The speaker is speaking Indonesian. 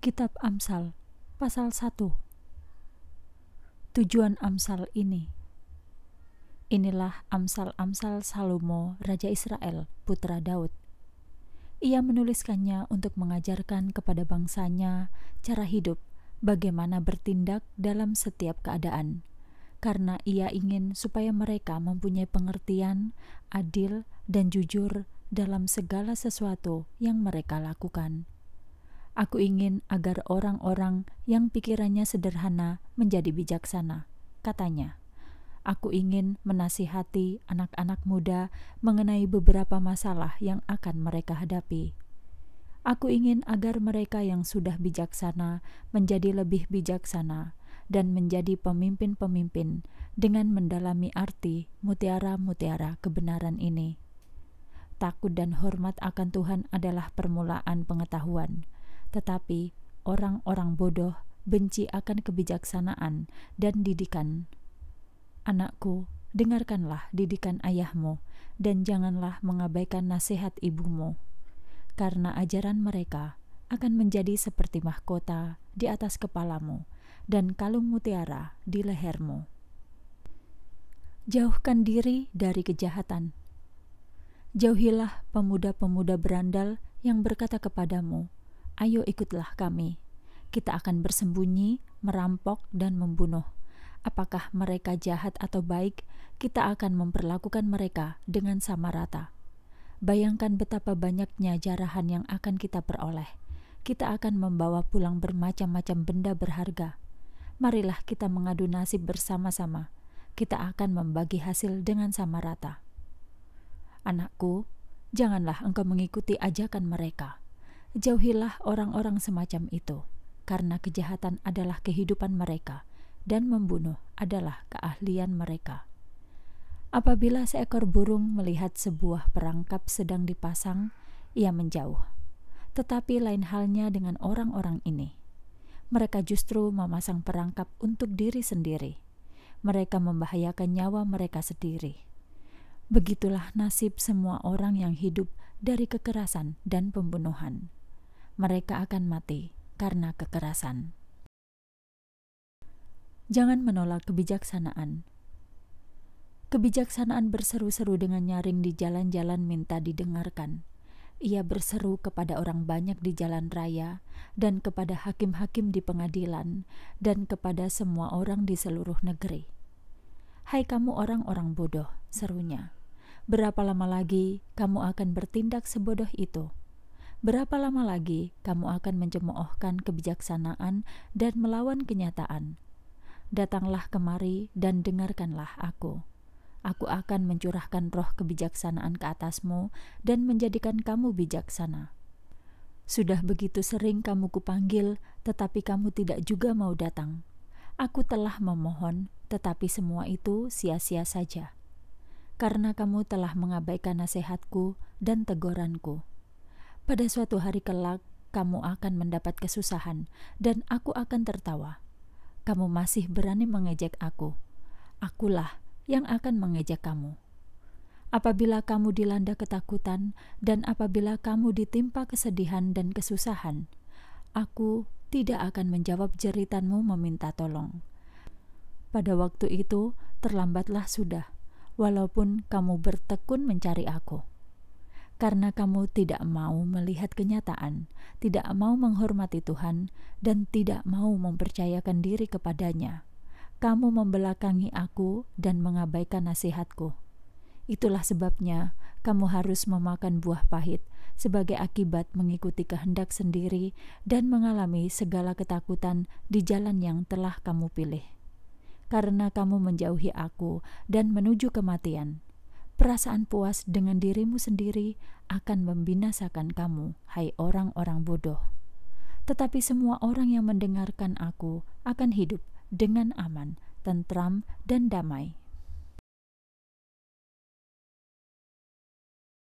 Kitab Amsal pasal 1 Tujuan Amsal ini Inilah Amsal-Amsal Salomo Raja Israel putra Daud Ia menuliskannya untuk mengajarkan kepada bangsanya cara hidup bagaimana bertindak dalam setiap keadaan karena ia ingin supaya mereka mempunyai pengertian, adil, dan jujur dalam segala sesuatu yang mereka lakukan. Aku ingin agar orang-orang yang pikirannya sederhana menjadi bijaksana, katanya. Aku ingin menasihati anak-anak muda mengenai beberapa masalah yang akan mereka hadapi. Aku ingin agar mereka yang sudah bijaksana menjadi lebih bijaksana dan menjadi pemimpin-pemimpin dengan mendalami arti mutiara-mutiara kebenaran ini. Takut dan hormat akan Tuhan adalah permulaan pengetahuan tetapi orang-orang bodoh benci akan kebijaksanaan dan didikan. Anakku, dengarkanlah didikan ayahmu, dan janganlah mengabaikan nasihat ibumu, karena ajaran mereka akan menjadi seperti mahkota di atas kepalamu dan kalung mutiara di lehermu. Jauhkan diri dari kejahatan. Jauhilah pemuda-pemuda berandal yang berkata kepadamu, Ayo ikutlah kami. Kita akan bersembunyi, merampok, dan membunuh. Apakah mereka jahat atau baik, kita akan memperlakukan mereka dengan sama rata. Bayangkan betapa banyaknya jarahan yang akan kita peroleh. Kita akan membawa pulang bermacam-macam benda berharga. Marilah kita mengadu nasib bersama-sama. Kita akan membagi hasil dengan sama rata. Anakku, janganlah engkau mengikuti ajakan mereka. Jauhilah orang-orang semacam itu, karena kejahatan adalah kehidupan mereka, dan membunuh adalah keahlian mereka. Apabila seekor burung melihat sebuah perangkap sedang dipasang, ia menjauh. Tetapi lain halnya dengan orang-orang ini. Mereka justru memasang perangkap untuk diri sendiri. Mereka membahayakan nyawa mereka sendiri. Begitulah nasib semua orang yang hidup dari kekerasan dan pembunuhan mereka akan mati karena kekerasan. Jangan menolak kebijaksanaan. Kebijaksanaan berseru-seru dengan nyaring di jalan-jalan minta didengarkan. Ia berseru kepada orang banyak di jalan raya, dan kepada hakim-hakim di pengadilan, dan kepada semua orang di seluruh negeri. Hai kamu orang-orang bodoh, serunya. Berapa lama lagi kamu akan bertindak sebodoh itu? Berapa lama lagi kamu akan mencemoohkan kebijaksanaan dan melawan kenyataan? Datanglah kemari dan dengarkanlah aku. Aku akan mencurahkan roh kebijaksanaan ke atasmu dan menjadikan kamu bijaksana. Sudah begitu sering kamu kupanggil, tetapi kamu tidak juga mau datang. Aku telah memohon, tetapi semua itu sia-sia saja. Karena kamu telah mengabaikan nasihatku dan teguranku. Pada suatu hari kelak, kamu akan mendapat kesusahan, dan aku akan tertawa. Kamu masih berani mengejek aku. Akulah yang akan mengejek kamu. Apabila kamu dilanda ketakutan, dan apabila kamu ditimpa kesedihan dan kesusahan, aku tidak akan menjawab jeritanmu meminta tolong. Pada waktu itu, terlambatlah sudah, walaupun kamu bertekun mencari aku karena kamu tidak mau melihat kenyataan, tidak mau menghormati Tuhan, dan tidak mau mempercayakan diri kepadanya. Kamu membelakangi aku dan mengabaikan nasihatku. Itulah sebabnya kamu harus memakan buah pahit sebagai akibat mengikuti kehendak sendiri dan mengalami segala ketakutan di jalan yang telah kamu pilih. Karena kamu menjauhi aku dan menuju kematian, Perasaan puas dengan dirimu sendiri akan membinasakan kamu, hai orang-orang bodoh. Tetapi semua orang yang mendengarkan aku akan hidup dengan aman, tentram, dan damai.